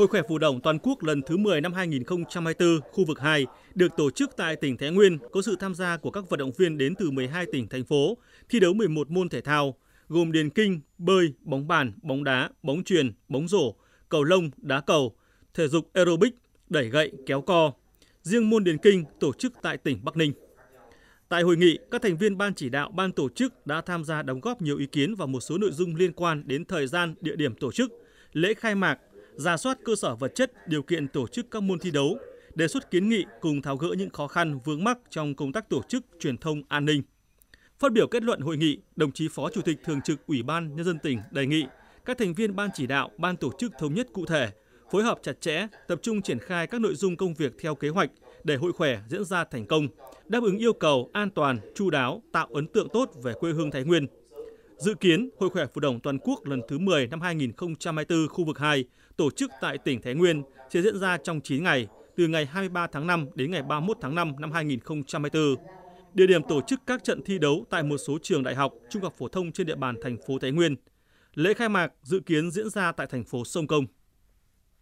Hội khỏe phù đồng toàn quốc lần thứ 10 năm 2024 khu vực 2 được tổ chức tại tỉnh Thái Nguyên có sự tham gia của các vận động viên đến từ 12 tỉnh thành phố, thi đấu 11 môn thể thao gồm điền kinh, bơi, bóng bàn, bóng đá, bóng truyền, bóng rổ, cầu lông, đá cầu, thể dục aerobic, đẩy gậy, kéo co. Riêng môn điền kinh tổ chức tại tỉnh Bắc Ninh. Tại hội nghị, các thành viên ban chỉ đạo, ban tổ chức đã tham gia đóng góp nhiều ý kiến vào một số nội dung liên quan đến thời gian, địa điểm tổ chức, lễ khai mạc, ra soát cơ sở vật chất, điều kiện tổ chức các môn thi đấu, đề xuất kiến nghị cùng tháo gỡ những khó khăn vướng mắc trong công tác tổ chức truyền thông an ninh. Phát biểu kết luận hội nghị, đồng chí Phó Chủ tịch Thường trực Ủy ban Nhân dân tỉnh đề nghị các thành viên ban chỉ đạo, ban tổ chức thống nhất cụ thể, phối hợp chặt chẽ, tập trung triển khai các nội dung công việc theo kế hoạch để hội khỏe diễn ra thành công, đáp ứng yêu cầu an toàn, chu đáo, tạo ấn tượng tốt về quê hương Thái Nguyên – Dự kiến, Hội khỏe phụ đồng toàn quốc lần thứ 10 năm 2024 khu vực 2 tổ chức tại tỉnh Thái Nguyên sẽ diễn ra trong 9 ngày, từ ngày 23 tháng 5 đến ngày 31 tháng 5 năm 2024. Địa điểm tổ chức các trận thi đấu tại một số trường đại học, trung học phổ thông trên địa bàn thành phố Thái Nguyên. Lễ khai mạc dự kiến diễn ra tại thành phố Sông Công.